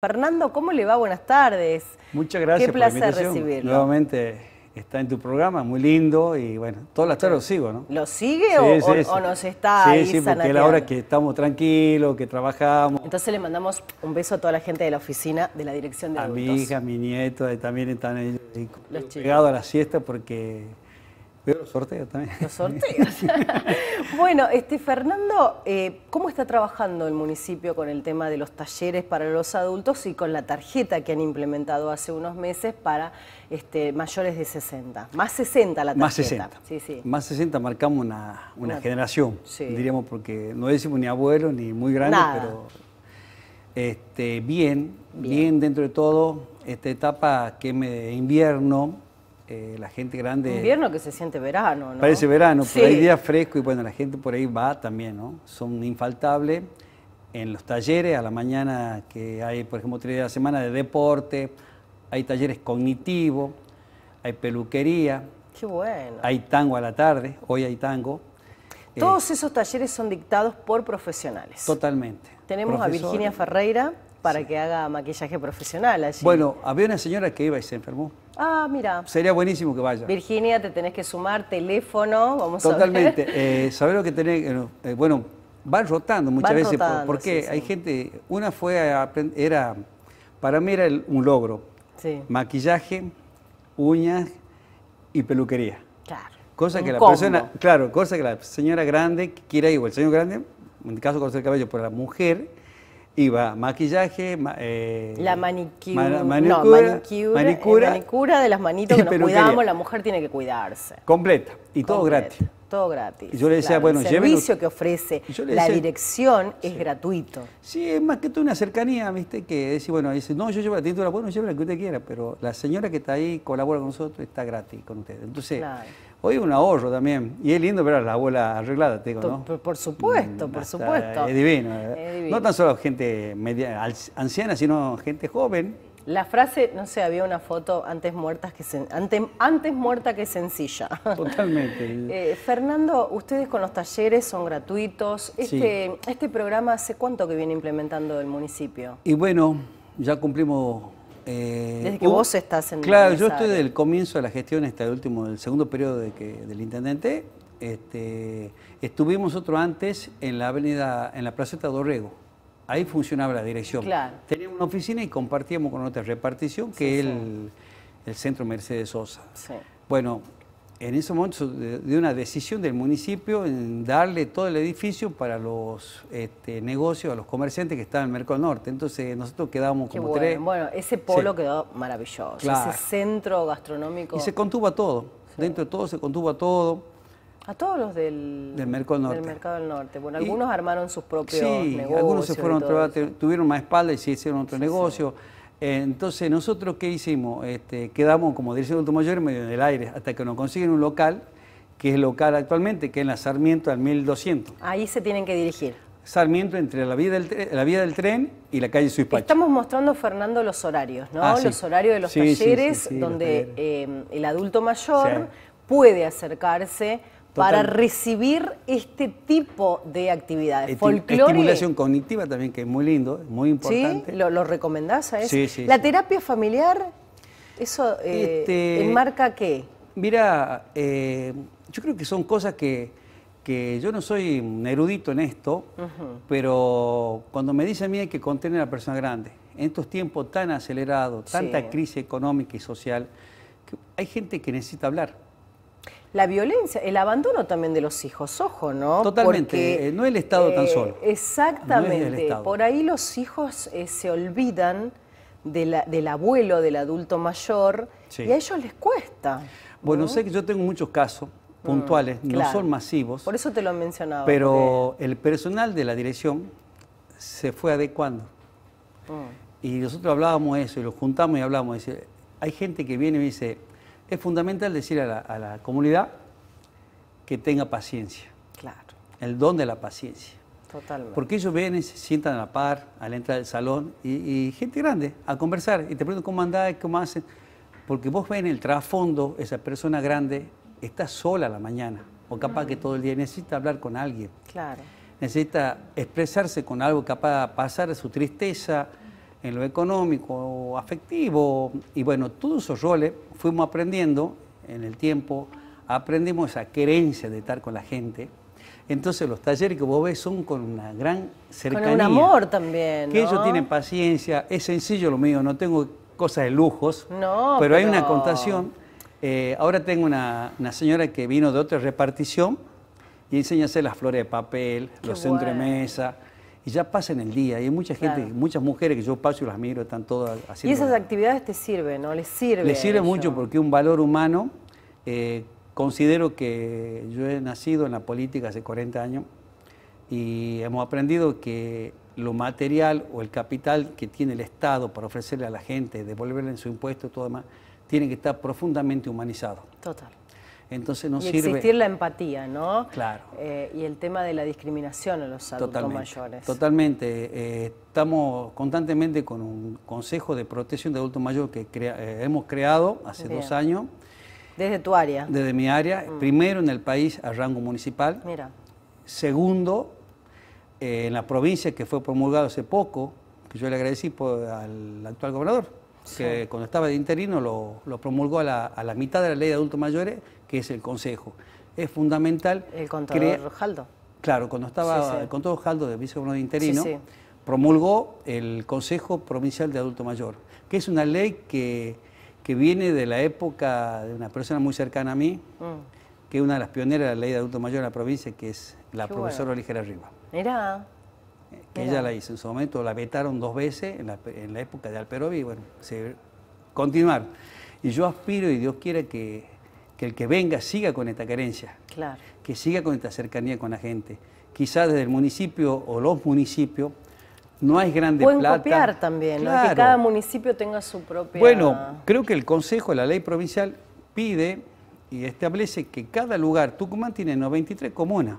Fernando, ¿cómo le va? Buenas tardes. Muchas gracias. Qué placer recibirlo. Nuevamente está en tu programa, muy lindo y bueno, todas las tardes lo sigo, ¿no? ¿Lo sigue o, nos está sí, Sí, porque es la hora que estamos tranquilos, que trabajamos. Entonces le mandamos un beso a toda la gente de la oficina, de la dirección de adultos. A mi hija, mi nieto, también están ahí Llegado a la siesta porque pero los sorteos también. Los sorteos. bueno, este, Fernando, eh, ¿cómo está trabajando el municipio con el tema de los talleres para los adultos y con la tarjeta que han implementado hace unos meses para este, mayores de 60? Más 60 la tarjeta. Más 60. Sí, sí. Más 60 marcamos una, generación, diríamos, porque no decimos ni abuelo ni muy grande, pero este, bien, bien, dentro de todo, esta etapa que me invierno, eh, la gente grande... Invierno que se siente verano, ¿no? Parece verano, pero hay días frescos y bueno, la gente por ahí va también, ¿no? Son infaltables en los talleres, a la mañana que hay, por ejemplo, tres días de la semana de deporte, hay talleres cognitivos, hay peluquería. Qué bueno. Hay tango a la tarde, hoy hay tango. Eh, Todos esos talleres son dictados por profesionales. Totalmente. Tenemos a Virginia Ferreira para que haga maquillaje profesional allí. Bueno, había una señora que iba y se enfermó. Ah, mira. Sería buenísimo que vaya. Virginia, te tenés que sumar, teléfono, vamos Totalmente. a Totalmente. saber lo que tenés? Eh, eh, bueno, van rotando muchas veces. porque hay gente, una fue, a era, para mí era un logro. Maquillaje, uñas y peluquería. Claro. Cosa que la persona, claro, cosa que la señora grande quiera igual, el señor grande, en el caso con el cabello, pero la mujer iba maquillaje, eh, la eh, manicura, no, manicura, de las manitos que nos cuidamos, la mujer tiene que cuidarse. Completa y todo gratis. Todo gratis. Y yo le decía, bueno, el servicio que ofrece la dirección es gratuito. Sí, es más que tú una cercanía, ¿viste? Que decir, bueno, dice, no, yo llevo la tintura, bueno, lleve la que usted quiera, pero la señora que está ahí colabora con nosotros está gratis con ustedes. Entonces, Hoy un ahorro también. Y es lindo ver a la abuela arreglada, te digo, ¿no? Por, supuesto, por supuesto. Es divino. No tan solo gente anciana, sino gente joven. La frase, no sé, había una foto antes, muertas que antes, muerta que sencilla. Totalmente. Eh, Fernando, ustedes con los talleres son gratuitos. Este, este programa, ¿hace cuánto que viene implementando el municipio? Y bueno, ya cumplimos eh, desde que vos estás en Claro, yo estoy desde el comienzo de la gestión hasta este el último, del segundo periodo del intendente. Este, estuvimos otro antes en la avenida, en la Placeta Dorrego. Ahí funcionaba la dirección. Claro. Teníamos una oficina y compartíamos con otra repartición, que es el, Centro Mercedes Sosa. Bueno, en ese momento de una decisión del municipio en darle todo el edificio para los este, negocios, a los comerciantes que estaban en el Mercado Norte. Entonces nosotros quedábamos como tres. Bueno, ese polo quedó maravilloso, ese centro gastronómico. Y se contuvo a todo, dentro de todo se contuvo a todo. A todos los del, Mercado, Norte. del Norte. Bueno, algunos armaron sus propios negocios. Sí, algunos se fueron, a tuvieron más espalda y se hicieron otro negocio. Entonces, nosotros, ¿qué hicimos? Este, quedamos como el adulto mayor medio en el aire, hasta que nos consiguen un local, que es el local actualmente, que es en la Sarmiento al 1200. Ahí se tienen que dirigir. Sarmiento entre la vía del, la vía del tren y la calle Suipacha. Estamos mostrando, Fernando, los horarios, ¿no? Ah, los horarios de los talleres, donde eh, el adulto mayor puede acercarse para recibir este tipo de actividades. Folclore... Estimulación cognitiva también, que es muy lindo, muy importante. ¿Sí? ¿Lo, recomendás a eso? Sí, sí, ¿La terapia familiar, eso eh, este, enmarca qué? Mira, eh, yo creo que son cosas que, yo no soy un erudito en esto, pero cuando me dicen a mí hay que contener a la persona grande, en estos tiempos tan acelerados, tanta crisis económica y social, hay gente que necesita hablar la violencia, el abandono también de los hijos, ojo, ¿no? Totalmente, eh, no el Estado tan eh, solo. Exactamente, por ahí los hijos eh, se olvidan del abuelo, del adulto mayor, y a ellos les cuesta. Bueno, sé que yo tengo muchos casos puntuales, mm, no son masivos. Por eso te lo mencionado. Pero el personal de la dirección se fue adecuando. Mm. Y nosotros hablábamos eso, y lo juntamos y hablamos. hay gente que viene y me dice, es fundamental decir a la, comunidad que tenga paciencia. Claro. El don de la paciencia. Totalmente. Porque ellos vienen, se sientan a la par, al entrar entrada del salón, y, gente grande, a conversar, y te preguntan cómo andás, cómo hacen. Porque vos ven el trasfondo, esa persona grande está sola la mañana, o capaz que mm. todo el día necesita hablar con alguien. Claro. Necesita expresarse con algo, capaz de pasar su tristeza, en lo económico, afectivo, y bueno, todos esos roles fuimos aprendiendo en el tiempo, aprendimos esa querencia de estar con la gente. Entonces los talleres que vos ves son con una gran cercanía. Con un amor también. ¿no? Que ellos tienen paciencia, es sencillo lo mío, no tengo cosas de lujos, no, pero, hay una contación. Eh, ahora tengo una, una señora que vino de otra repartición y enseña hacer las flores de papel, los centros de mesa, y ya pasan el día. Y hay mucha gente, muchas mujeres que yo paso y las miro, están todas haciendo... Y esas actividades te sirven, ¿no? Les sirve. Les sirve mucho porque un valor humano, eh, considero que yo he nacido en la política hace 40 años y hemos aprendido que lo material o el capital que tiene el Estado para ofrecerle a la gente, devolverle su impuesto y todo demás, tiene que estar profundamente humanizado. Total. Entonces no sirve. Existir la empatía, ¿no? Claro. Eh, y el tema de la discriminación a los adultos mayores. Totalmente. Eh, estamos constantemente con un consejo de protección de adultos mayores que eh, hemos creado hace dos años. Desde tu área. Desde mi área. Mm. Primero en el país a rango municipal. Mira. Segundo, en la provincia que fue promulgado hace poco, que yo le agradecí al actual gobernador, que cuando estaba de interino lo, promulgó a la mitad de la ley de adultos mayores que es el Consejo. Es fundamental... El contador Jaldo. Claro, cuando estaba con todo el contador Jaldo de vicegobernador de interino, promulgó el Consejo Provincial de Adulto Mayor, que es una ley que, viene de la época de una persona muy cercana a mí, mm. que es una de las pioneras de la ley de adulto mayor en la provincia, que es la profesora Ligera Arriba Riva. Mirá. Eh, que ella la hizo en su momento, la vetaron dos veces en la, época de Alperovi, bueno, se, continuar. Y yo aspiro, y Dios quiere que que el que venga siga con esta carencia, claro. que siga con esta cercanía con la gente. Quizás desde el municipio o los municipios no hay grande Pueden plata. copiar también, ¿no? que cada municipio tenga su propia... Bueno, creo que el Consejo, la ley provincial, pide y establece que cada lugar, Tucumán tiene 93 comunas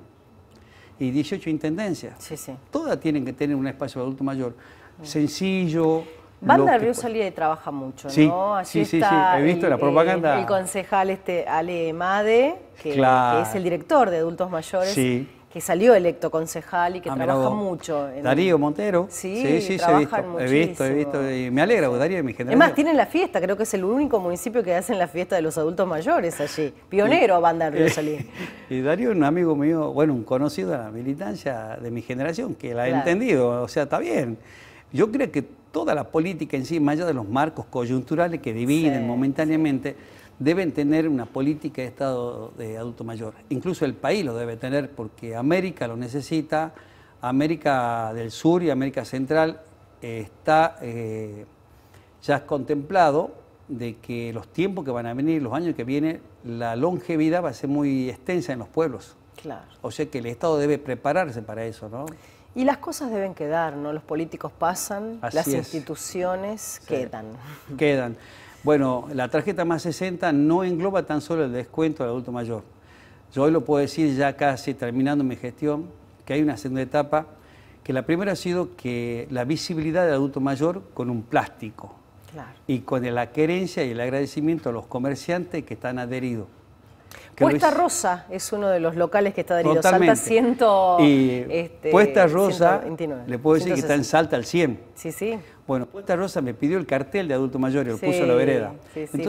y 18 intendencias. Sí, sí. Todas tienen que tener un espacio de adulto mayor mm. sencillo, Banda del Río Salí trabaja mucho, ¿no? sí, sí, sí, he visto la propaganda. El, concejal este Ale Made, que, es el director de adultos mayores. que salió electo concejal y que ah, trabaja mucho. Darío Montero. Sí, sí, sí he visto, he visto, he visto. Y me alegra, Darío, mi generación. Además, tienen la fiesta, creo que es el único municipio que hacen la fiesta de los adultos mayores allí. Pionero a Banda del Río Salí. y Darío, es un amigo mío, bueno, un conocido de la militancia de mi generación, que la ha entendido, o sea, está bien. Yo creo que toda la política en sí, más allá de los marcos coyunturales que dividen momentáneamente, deben tener una política de Estado de adulto mayor. Incluso el país lo debe tener porque América lo necesita, América del Sur y América Central eh, está eh, ya contemplado de que los tiempos que van a venir, los años que vienen, la longevidad va a ser muy extensa en los pueblos. Claro. O sea que el Estado debe prepararse para eso, ¿no? Y las cosas deben quedar, ¿no? Los políticos pasan, las instituciones quedan. Quedan. Bueno, la tarjeta más 60 no engloba tan solo el descuento al adulto mayor. Yo hoy lo puedo decir ya casi terminando mi gestión, que hay una segunda etapa, que la primera ha sido que la visibilidad del adulto mayor con un plástico y con la querencia y el agradecimiento a los comerciantes que están adheridos. Puesta Rosa es uno de los locales que está adherido. Salta 100, este, Puesta Rosa, le puedo decir que está en Salta al 100. Sí, sí. Bueno, Puesta Rosa me pidió el cartel de adulto mayor y lo puso en la vereda.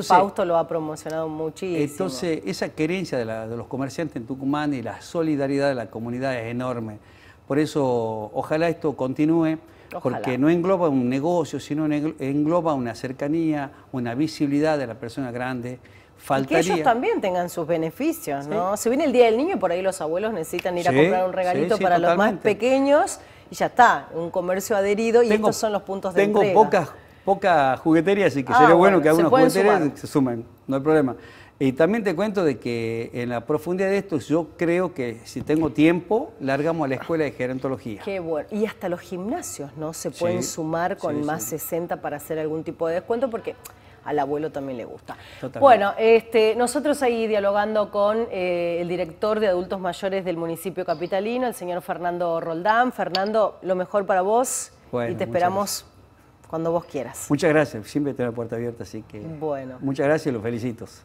Fausto lo ha promocionado muchísimo. Entonces, esa querencia de, los comerciantes en Tucumán y la solidaridad de la comunidad es enorme. Por eso, ojalá esto continúe. porque no engloba un negocio, sino engloba una cercanía, una visibilidad de la persona grande y que ellos también tengan sus beneficios, ¿no? Se viene el Día del Niño, y por ahí los abuelos necesitan ir a comprar un regalito para los más pequeños y ya está, un comercio adherido y estos son los puntos de tengo Tengo pocas poca juguetería, así que ah, sería bueno, que algunos jugueterías se sumen, no hay problema. Y también te cuento de que en la profundidad de esto yo creo que si tengo tiempo, largamos a la escuela de gerontología. Qué bueno. Y hasta los gimnasios, ¿no? Se pueden sumar con más 60 para hacer algún tipo de descuento porque al abuelo también le gusta. Bueno, este, nosotros ahí dialogando con eh, el director de adultos mayores del municipio capitalino, el señor Fernando Roldán. Fernando, lo mejor para vos y te esperamos cuando vos quieras. Muchas gracias, siempre tengo la puerta abierta, así que... Bueno. Muchas gracias y los felicitos.